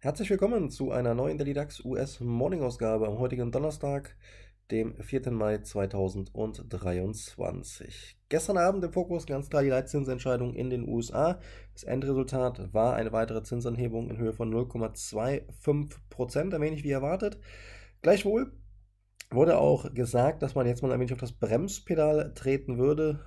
Herzlich willkommen zu einer neuen Daily DAX US Morning Ausgabe am heutigen Donnerstag, dem 4. Mai 2023. Gestern Abend im Fokus ganz klar die Leitzinsentscheidung in den USA. Das Endresultat war eine weitere Zinsanhebung in Höhe von 0,25 Prozent, ein wenig wie erwartet. Gleichwohl wurde auch gesagt, dass man jetzt mal ein wenig auf das Bremspedal treten würde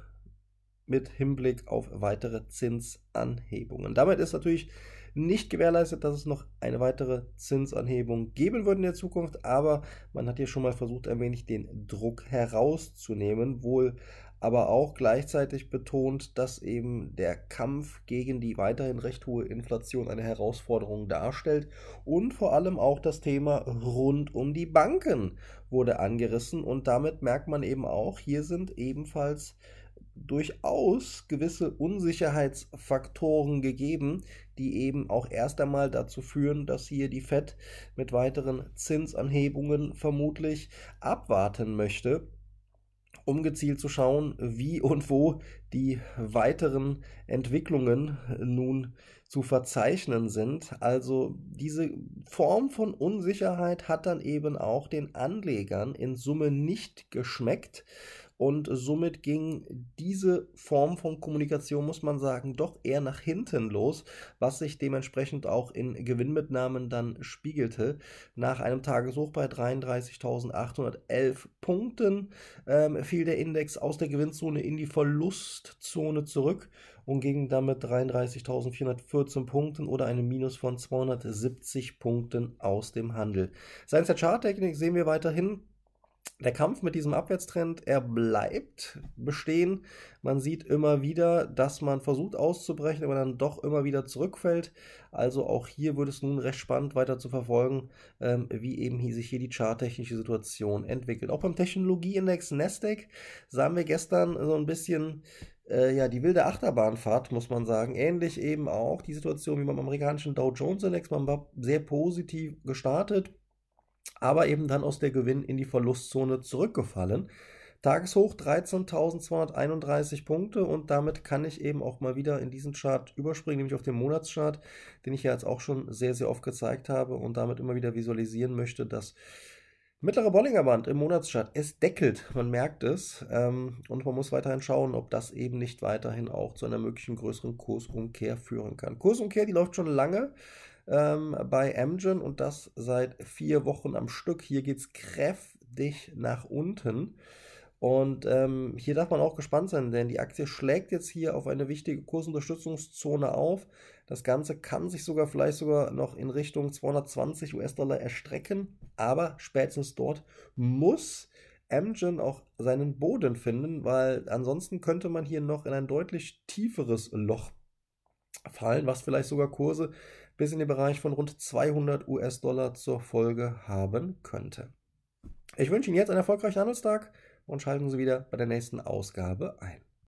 mit Hinblick auf weitere Zinsanhebungen. Damit ist natürlich nicht gewährleistet, dass es noch eine weitere Zinsanhebung geben würde in der Zukunft, aber man hat hier schon mal versucht, ein wenig den Druck herauszunehmen, wohl aber auch gleichzeitig betont, dass eben der Kampf gegen die weiterhin recht hohe Inflation eine Herausforderung darstellt und vor allem auch das Thema rund um die Banken wurde angerissen und damit merkt man eben auch, hier sind ebenfalls durchaus gewisse Unsicherheitsfaktoren gegeben, die eben auch erst einmal dazu führen, dass hier die Fed mit weiteren Zinsanhebungen vermutlich abwarten möchte, um gezielt zu schauen, wie und wo die weiteren Entwicklungen nun zu verzeichnen sind. Also diese Form von Unsicherheit hat dann eben auch den Anlegern in Summe nicht geschmeckt und somit ging diese Form von Kommunikation, muss man sagen, doch eher nach hinten los, was sich dementsprechend auch in Gewinnmitnahmen dann spiegelte. Nach einem Tageshoch bei 33.811 Punkten ähm, fiel der Index aus der Gewinnzone in die Verlustzone zurück und ging damit 33.414 Punkten oder einem Minus von 270 Punkten aus dem Handel. Seitens der Charttechnik sehen wir weiterhin der Kampf mit diesem Abwärtstrend, er bleibt bestehen. Man sieht immer wieder, dass man versucht auszubrechen, aber dann doch immer wieder zurückfällt. Also auch hier wird es nun recht spannend weiter zu verfolgen, ähm, wie eben hier sich hier die charttechnische Situation entwickelt. Auch beim Technologieindex Nasdaq sahen wir gestern so ein bisschen äh, ja, die wilde Achterbahnfahrt, muss man sagen. Ähnlich eben auch die Situation wie beim amerikanischen Dow Jones Index. Man war sehr positiv gestartet aber eben dann aus der Gewinn in die Verlustzone zurückgefallen. Tageshoch 13.231 Punkte und damit kann ich eben auch mal wieder in diesen Chart überspringen, nämlich auf den Monatschart, den ich ja jetzt auch schon sehr, sehr oft gezeigt habe und damit immer wieder visualisieren möchte, dass mittlere Bollinger Band im Monatschart, es deckelt, man merkt es ähm, und man muss weiterhin schauen, ob das eben nicht weiterhin auch zu einer möglichen größeren Kursumkehr führen kann. Kursumkehr, die läuft schon lange, ähm, bei Amgen und das seit vier Wochen am Stück. Hier geht es kräftig nach unten. Und ähm, hier darf man auch gespannt sein, denn die Aktie schlägt jetzt hier auf eine wichtige Kursunterstützungszone auf. Das Ganze kann sich sogar vielleicht sogar noch in Richtung 220 US-Dollar erstrecken, aber spätestens dort muss Amgen auch seinen Boden finden, weil ansonsten könnte man hier noch in ein deutlich tieferes Loch fallen, was vielleicht sogar Kurse bis in den Bereich von rund 200 US-Dollar zur Folge haben könnte. Ich wünsche Ihnen jetzt einen erfolgreichen Handelstag und schalten Sie wieder bei der nächsten Ausgabe ein.